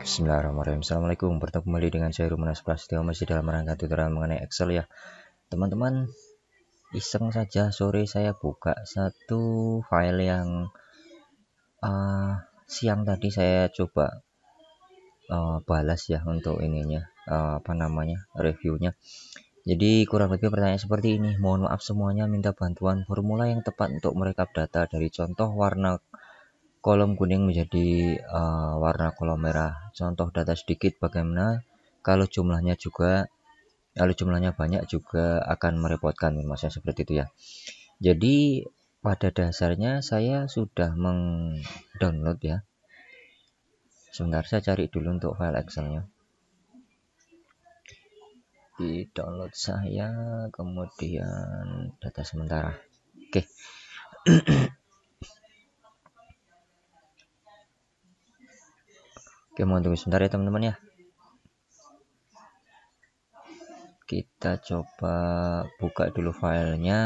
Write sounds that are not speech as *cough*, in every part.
bismillahirrahmanirrahim. Assalamualaikum, bertemu kembali dengan saya Rumanas Prasetyo masih dalam rangka tutorial mengenai Excel ya. Teman-teman, iseng saja sore saya buka satu file yang uh, siang tadi saya coba uh, balas ya untuk ininya, uh, apa namanya, reviewnya. Jadi kurang lebih pertanyaan seperti ini. Mohon maaf semuanya minta bantuan formula yang tepat untuk merekap data dari contoh warna kolom kuning menjadi uh, warna kolom merah. Contoh data sedikit bagaimana kalau jumlahnya juga kalau jumlahnya banyak juga akan merepotkan maksudnya seperti itu ya. Jadi pada dasarnya saya sudah mengdownload ya. Sebentar saya cari dulu untuk file Excelnya. Di download saya kemudian data sementara. Oke. Okay. *clears throat* Oke, mohon tunggu sebentar ya teman-teman ya. Kita coba buka dulu filenya.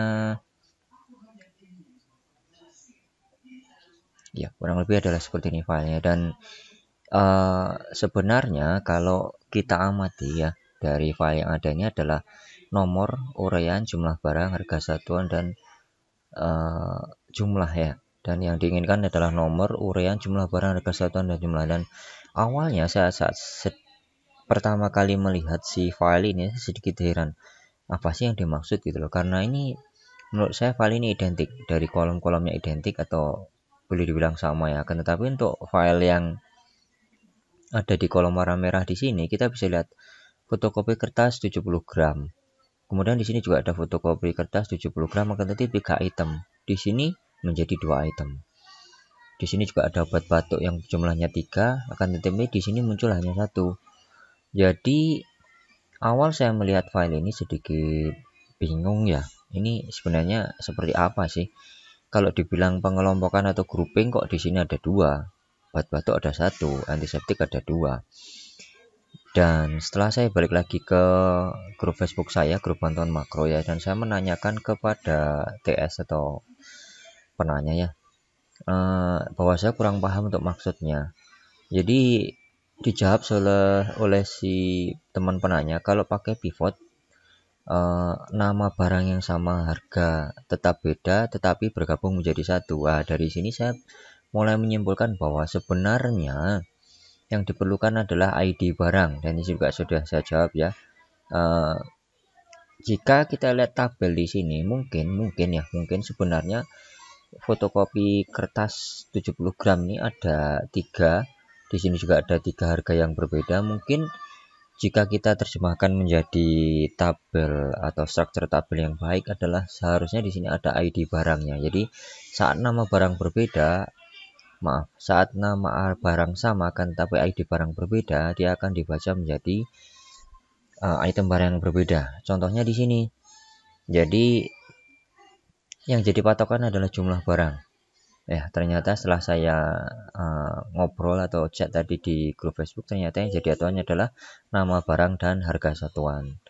Ya, kurang lebih adalah seperti ini filenya dan uh, sebenarnya kalau kita amati ya dari file yang adanya adalah nomor, uraian, jumlah barang, harga satuan dan uh, jumlah ya. Dan yang diinginkan adalah nomor, uraian, jumlah barang, harga satuan dan jumlah dan Awalnya saya saat pertama kali melihat si file ini sedikit heran apa sih yang dimaksud gitu loh karena ini menurut saya file ini identik dari kolom-kolomnya identik atau boleh dibilang sama ya kan tetapi untuk file yang ada di kolom warna merah di sini kita bisa lihat fotokopi kertas 70 gram kemudian di sini juga ada fotokopi kertas 70 gram akan tetapi tiga item di sini menjadi dua item di sini juga ada obat batuk yang jumlahnya tiga akan tetapi di sini muncul hanya satu jadi awal saya melihat file ini sedikit bingung ya ini sebenarnya seperti apa sih kalau dibilang pengelompokan atau grouping kok di sini ada dua obat batuk ada satu antiseptik ada dua dan setelah saya balik lagi ke grup Facebook saya grup bantuan makro ya dan saya menanyakan kepada TS atau penanya ya Eh, bahwa saya kurang paham untuk maksudnya. Jadi dijawab oleh oleh si teman penanya kalau pakai pivot eh, nama barang yang sama harga tetap beda tetapi bergabung menjadi satu. Wah, dari sini saya mulai menyimpulkan bahwa sebenarnya yang diperlukan adalah ID barang dan ini juga sudah saya jawab ya. Eh, jika kita lihat tabel di sini mungkin mungkin ya mungkin sebenarnya fotokopi kertas 70 gram ini ada tiga di sini juga ada tiga harga yang berbeda mungkin jika kita terjemahkan menjadi tabel atau struktur tabel yang baik adalah seharusnya di sini ada ID barangnya jadi saat nama barang berbeda maaf saat nama barang sama kan, tapi ID barang berbeda dia akan dibaca menjadi uh, item barang yang berbeda contohnya di sini jadi yang jadi patokan adalah jumlah barang. Ya, ternyata setelah saya uh, ngobrol atau chat tadi di grup Facebook, ternyata yang jadi aturannya adalah nama barang dan harga satuan.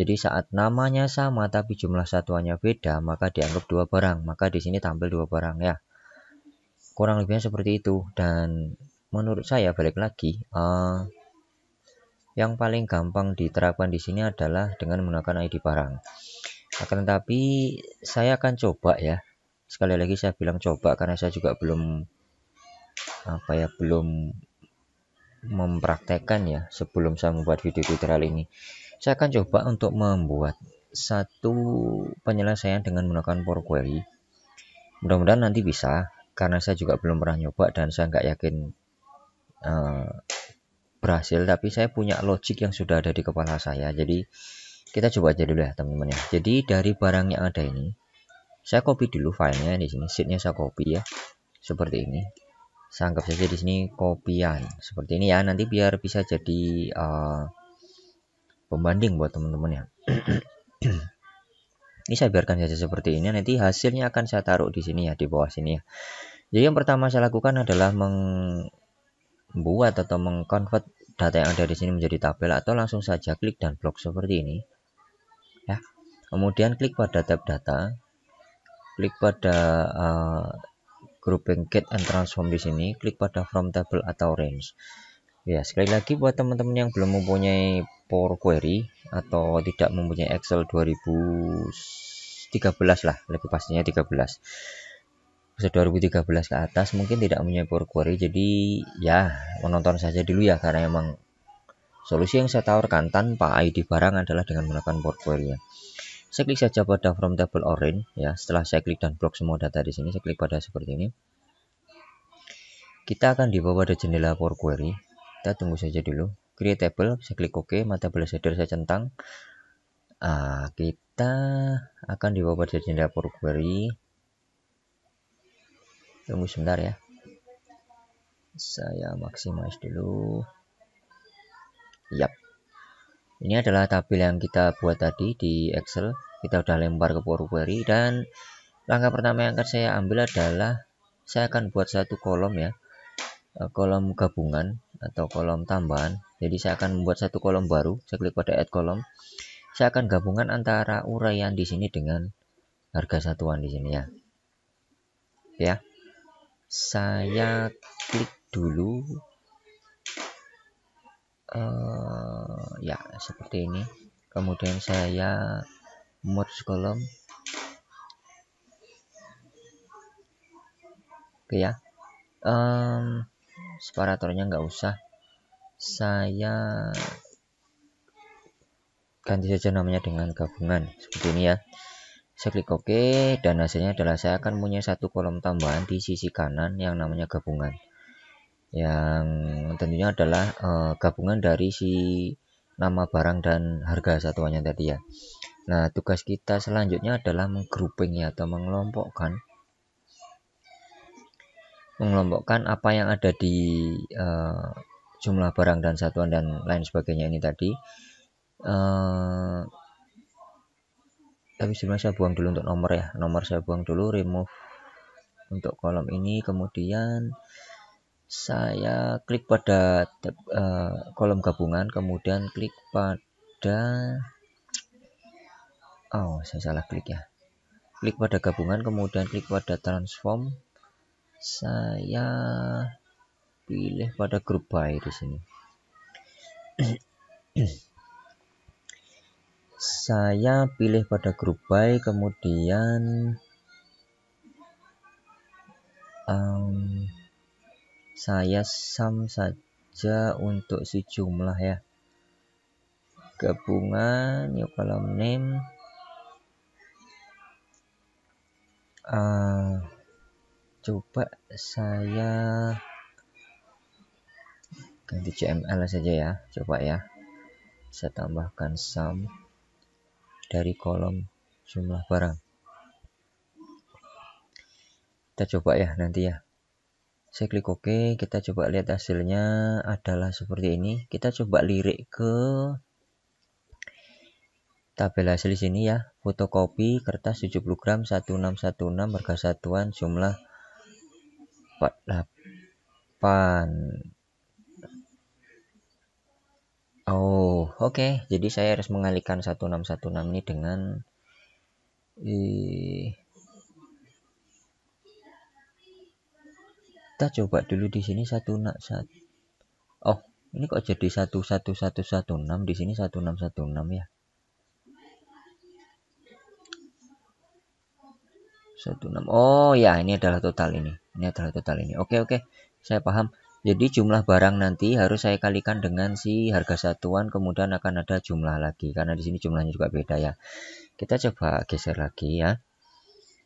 Jadi saat namanya sama tapi jumlah satuannya beda, maka dianggap dua barang. Maka di sini tampil dua barang ya. Kurang lebihnya seperti itu. Dan menurut saya balik lagi, uh, yang paling gampang diterapkan di sini adalah dengan menggunakan ID barang akan tetapi saya akan coba ya sekali lagi saya bilang coba karena saya juga belum apa ya belum mempraktekkan ya sebelum saya membuat video tutorial ini saya akan coba untuk membuat satu penyelesaian dengan menggunakan Power Query mudah-mudahan nanti bisa karena saya juga belum pernah nyoba dan saya nggak yakin uh, berhasil tapi saya punya logic yang sudah ada di kepala saya jadi kita coba aja dulu ya teman-teman ya jadi dari barang yang ada ini saya copy dulu filenya di sini sheetnya saya copy ya seperti ini saya anggap saja di sini kopian, seperti ini ya nanti biar bisa jadi uh, pembanding buat teman-teman ya *clears throat* ini saya biarkan saja seperti ini nanti hasilnya akan saya taruh di sini ya di bawah sini ya jadi yang pertama saya lakukan adalah membuat atau mengkonvert data yang ada di sini menjadi tabel atau langsung saja klik dan blok seperti ini kemudian klik pada tab data klik pada uh, grouping get and transform di sini klik pada from table atau range ya sekali lagi buat teman-teman yang belum mempunyai Power Query atau tidak mempunyai Excel 2013 lah lebih pastinya 13 bisa 2013 ke atas mungkin tidak mempunyai Power Query jadi ya menonton saja dulu ya karena emang solusi yang saya tawarkan tanpa ID barang adalah dengan menggunakan Power Query -nya saya klik saja pada from table orange ya setelah saya klik dan blok semua data di sini saya klik pada seperti ini kita akan dibawa pada jendela Power Query kita tunggu saja dulu create table saya klik OK mata Belajar saya centang ah, kita akan dibawa pada jendela Power Query tunggu sebentar ya saya maximize dulu yap ini adalah tabel yang kita buat tadi di Excel kita udah lempar ke Power Query dan langkah pertama yang akan saya ambil adalah saya akan buat satu kolom ya eh, kolom gabungan atau kolom tambahan jadi saya akan membuat satu kolom baru saya klik pada add kolom saya akan gabungan antara uraian di sini dengan harga satuan di sini ya ya saya klik dulu uh, ya seperti ini kemudian saya merge kolom oke ya um, separatornya nggak usah saya ganti saja namanya dengan gabungan seperti ini ya saya klik OK dan hasilnya adalah saya akan punya satu kolom tambahan di sisi kanan yang namanya gabungan yang tentunya adalah uh, gabungan dari si nama barang dan harga satuannya tadi ya. Nah, tugas kita selanjutnya adalah menggrouping ya atau mengelompokkan mengelompokkan apa yang ada di uh, jumlah barang dan satuan dan lain sebagainya ini tadi. Uh, tapi sebelumnya saya buang dulu untuk nomor ya. Nomor saya buang dulu remove untuk kolom ini kemudian saya klik pada tab, uh, kolom gabungan kemudian klik pada oh saya salah klik ya klik pada gabungan kemudian klik pada transform saya pilih pada grup by di sini saya pilih pada grup by kemudian um, saya sum saja untuk sejumlah ya gabungan new column name uh, coba saya ganti cml saja ya coba ya saya tambahkan sum dari kolom jumlah barang kita coba ya nanti ya saya klik OK kita coba lihat hasilnya adalah seperti ini kita coba lirik ke tabel hasil di sini ya fotokopi kertas 70 gram 1616 harga satuan jumlah 48 Oh, oke. Okay. Jadi saya harus mengalihkan 1616 ini dengan eh kita coba dulu di sini satu nak satu oh ini kok jadi satu satu satu satu enam di sini satu enam satu enam ya satu enam oh ya ini adalah total ini ini adalah total ini oke oke saya paham jadi jumlah barang nanti harus saya kalikan dengan si harga satuan, kemudian akan ada jumlah lagi karena di sini jumlahnya juga beda ya. Kita coba geser lagi ya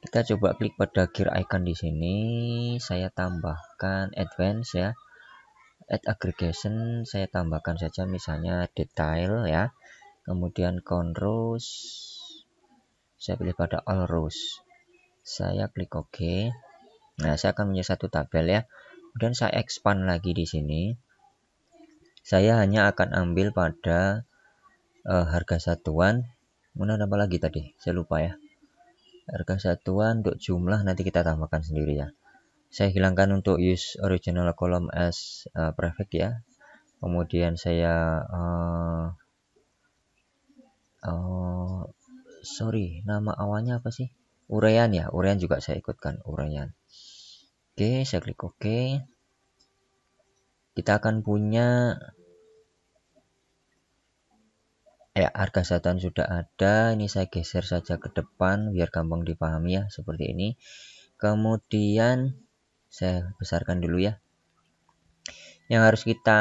kita coba klik pada gear icon di sini saya tambahkan advance ya add aggregation saya tambahkan saja misalnya detail ya kemudian count rows saya pilih pada all rows saya klik OK nah saya akan punya satu tabel ya kemudian saya expand lagi di sini saya hanya akan ambil pada uh, harga satuan kemudian apa lagi tadi saya lupa ya harga satuan untuk jumlah nanti kita tambahkan sendiri ya saya hilangkan untuk use original column as uh, prefix ya kemudian saya uh, uh, sorry nama awalnya apa sih Urayan ya Urayan juga saya ikutkan Urayan. oke okay, saya klik oke okay. kita akan punya ya harga satuan sudah ada ini saya geser saja ke depan biar gampang dipahami ya seperti ini kemudian saya besarkan dulu ya yang harus kita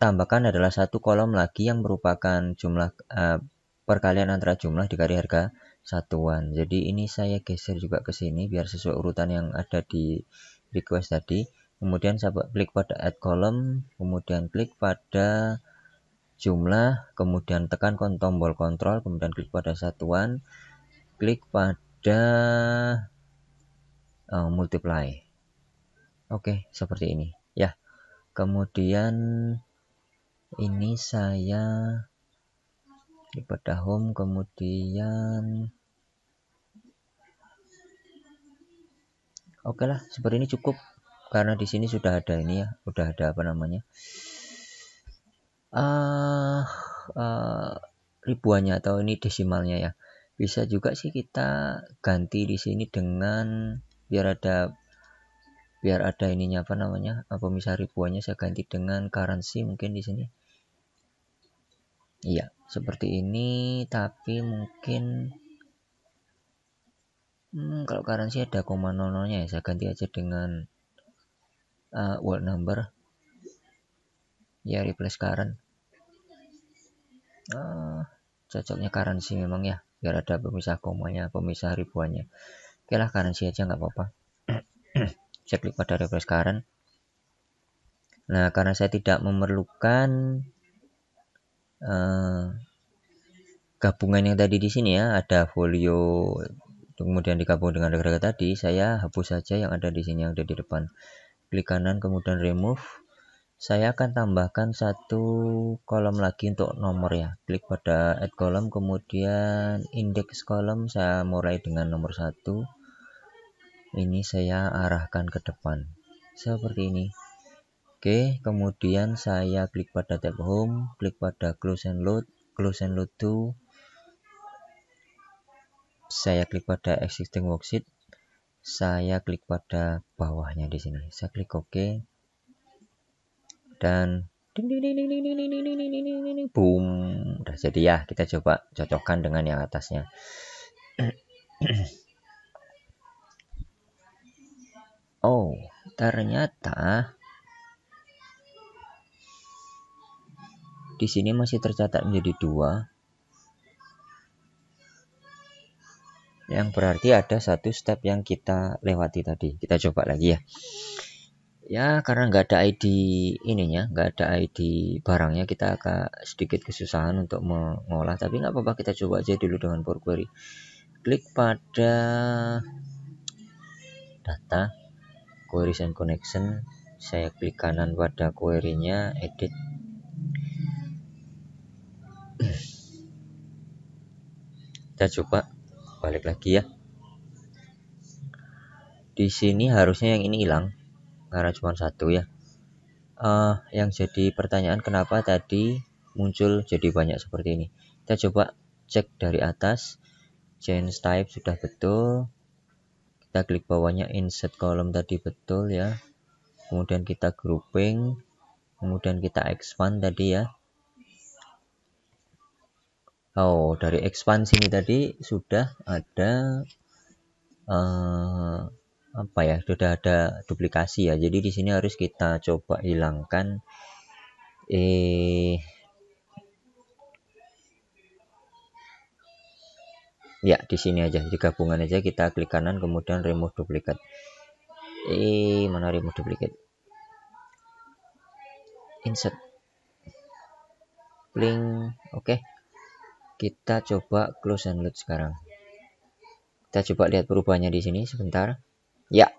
tambahkan adalah satu kolom lagi yang merupakan jumlah eh, perkalian antara jumlah dikali harga satuan jadi ini saya geser juga ke sini biar sesuai urutan yang ada di request tadi kemudian saya klik pada add column kemudian klik pada jumlah, kemudian tekan tombol kontrol, kemudian klik pada satuan, klik pada uh, multiply. Oke, seperti ini ya. Kemudian ini saya klik pada home, kemudian Oke lah, seperti ini cukup karena di sini sudah ada ini ya, sudah ada apa namanya? uh, uh, ribuannya atau ini desimalnya ya bisa juga sih kita ganti di sini dengan biar ada biar ada ininya apa namanya misal ribuannya saya ganti dengan currency mungkin di sini iya seperti ini tapi mungkin hmm, kalau currency ada koma nolnya ya saya ganti aja dengan uh, world number ya replace current uh, cocoknya currency memang ya biar ada pemisah komanya pemisah ribuannya oke lah currency aja nggak apa-apa saya *clears throat* klik pada refresh current nah karena saya tidak memerlukan uh, gabungan yang tadi di sini ya ada folio kemudian digabung dengan harga-harga tadi saya hapus saja yang ada di sini yang ada di depan klik kanan kemudian remove saya akan tambahkan satu kolom lagi untuk nomor ya klik pada add column kemudian index kolom saya mulai dengan nomor satu ini saya arahkan ke depan seperti ini Oke kemudian saya klik pada tab home klik pada close and load close and load to saya klik pada existing worksheet saya klik pada bawahnya di sini saya klik OK dan ding ding ding ding ding ding ding ding ding ding ding boom udah jadi ya kita coba cocokkan dengan yang atasnya oh ternyata di sini masih tercatat menjadi dua yang berarti ada satu step yang kita lewati tadi kita coba lagi ya ya karena nggak ada ID ininya nggak ada ID barangnya kita agak sedikit kesusahan untuk mengolah tapi nggak apa-apa kita coba aja dulu dengan Power Query klik pada data queries and connection saya klik kanan pada query edit kita coba balik lagi ya di sini harusnya yang ini hilang karena cuma satu ya uh, yang jadi pertanyaan kenapa tadi muncul jadi banyak seperti ini kita coba cek dari atas change type sudah betul kita klik bawahnya insert column tadi betul ya kemudian kita grouping kemudian kita expand tadi ya Oh dari expand sini tadi sudah ada uh, apa ya sudah ada duplikasi ya jadi di sini harus kita coba hilangkan eh ya di sini aja di gabungan aja kita klik kanan kemudian remove duplikat eh mana remove duplikat insert link oke okay. kita coba close and load sekarang kita coba lihat perubahannya di sini sebentar ya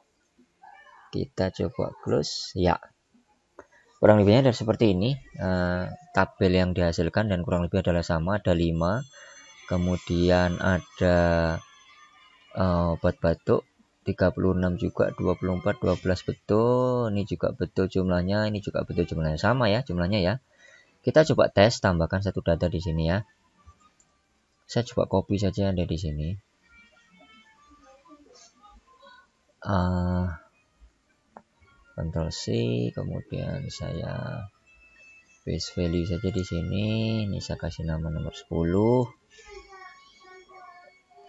kita coba close ya kurang lebihnya dari seperti ini eh, tabel yang dihasilkan dan kurang lebih adalah sama ada 5 kemudian ada eh, obat batuk 36 juga 24 12 betul ini juga betul jumlahnya ini juga betul jumlahnya sama ya jumlahnya ya kita coba tes tambahkan satu data di sini ya saya coba copy saja ada di sini uh, ah, Ctrl C kemudian saya base value saja di sini ini saya kasih nama nomor 10 uh,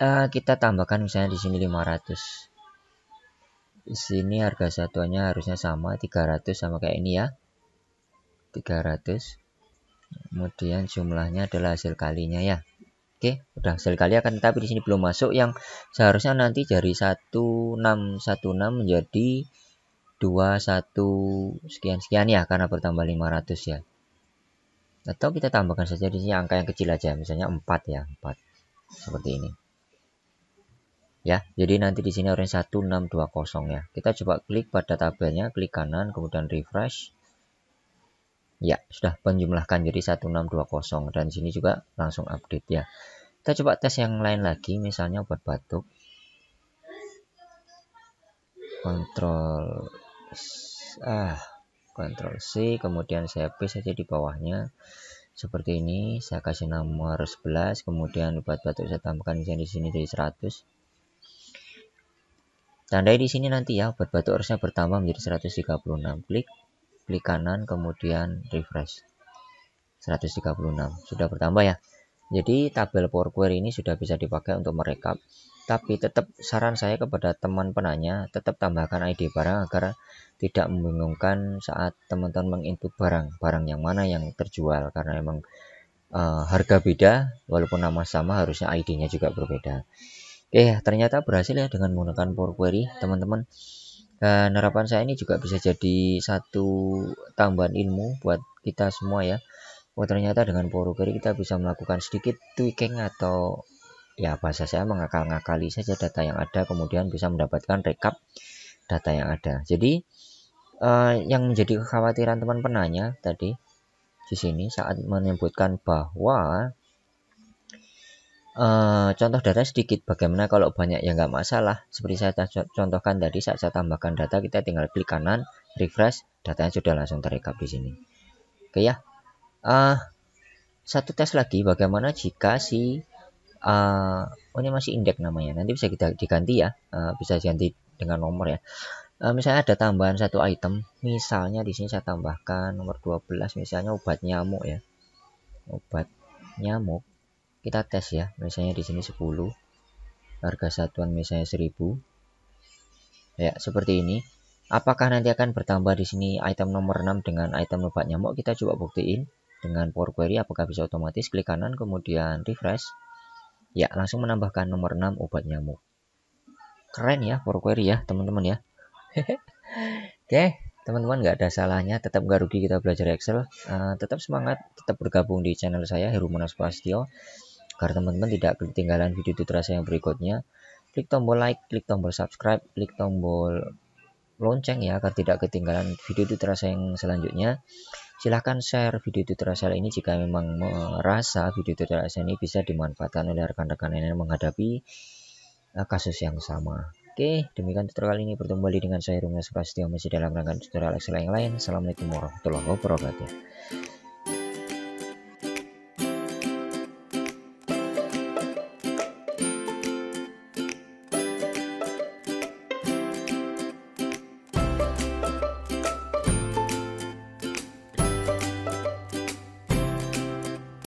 ah, kita tambahkan misalnya di sini 500 di sini harga satuannya harusnya sama 300 sama kayak ini ya 300 kemudian jumlahnya adalah hasil kalinya ya Oke, udah hasil kali akan tetapi di sini belum masuk yang seharusnya nanti dari 1616 menjadi 21 sekian-sekian ya karena bertambah 500 ya. Atau kita tambahkan saja di sini angka yang kecil aja, misalnya 4 ya, 4. Seperti ini. Ya, jadi nanti di sini orang 1620 ya. Kita coba klik pada tabelnya, klik kanan kemudian refresh. Ya, sudah penjumlahkan jadi 1620 dan sini juga langsung update ya. Kita coba tes yang lain lagi, misalnya obat batuk. Kontrol ah, kontrol C, kemudian saya paste saja di bawahnya. Seperti ini, saya kasih nomor 11, kemudian obat batuk saya tambahkan di sini dari 100 tandai di sini nanti ya obat batuk harusnya bertambah menjadi 136 klik klik kanan kemudian refresh 136 sudah bertambah ya jadi tabel Power Query ini sudah bisa dipakai untuk merekap tapi tetap saran saya kepada teman penanya tetap tambahkan ID barang agar tidak membingungkan saat teman-teman menginput barang barang yang mana yang terjual karena emang uh, harga beda walaupun nama sama harusnya ID-nya juga berbeda Oke ternyata berhasil ya dengan menggunakan Power Query teman-teman dan harapan saya ini juga bisa jadi satu tambahan ilmu buat kita semua ya oh ternyata dengan poro kiri kita bisa melakukan sedikit tweaking atau ya bahasa saya mengakal-ngakali saja data yang ada kemudian bisa mendapatkan rekap data yang ada jadi uh, yang menjadi kekhawatiran teman penanya tadi di sini saat menyebutkan bahwa Eh, contoh data sedikit bagaimana kalau banyak ya nggak masalah seperti saya contohkan tadi saat saya tambahkan data kita tinggal klik kanan refresh datanya sudah langsung terekap di sini oke ya uh, satu tes lagi bagaimana jika si uh, oh ini masih indeks namanya nanti bisa kita diganti ya uh, bisa diganti dengan nomor ya uh, misalnya ada tambahan satu item misalnya di sini saya tambahkan nomor 12 misalnya obat nyamuk ya obat nyamuk kita tes ya misalnya di sini 10 harga satuan misalnya 1000 ya seperti ini apakah nanti akan bertambah di sini item nomor 6 dengan item lebat nyamuk kita coba buktiin dengan Power Query apakah bisa otomatis klik kanan kemudian refresh ya langsung menambahkan nomor 6 obat nyamuk keren ya power query ya teman-teman ya *laughs* oke teman-teman nggak ada salahnya tetap nggak rugi kita belajar Excel uh, tetap semangat tetap bergabung di channel saya Heru Manas Pastio agar teman-teman tidak ketinggalan video tutorial saya yang berikutnya klik tombol like klik tombol subscribe klik tombol lonceng ya agar tidak ketinggalan video tutorial saya yang selanjutnya silahkan share video tutorial saya ini jika memang merasa video tutorial saya ini bisa dimanfaatkan oleh rekan-rekan yang menghadapi eh, kasus yang sama Oke, demikian tutorial kali ini bertemu lagi dengan saya Rumah Suprastio masih dalam rangka tutorial Excel yang lain. Assalamualaikum warahmatullahi wabarakatuh.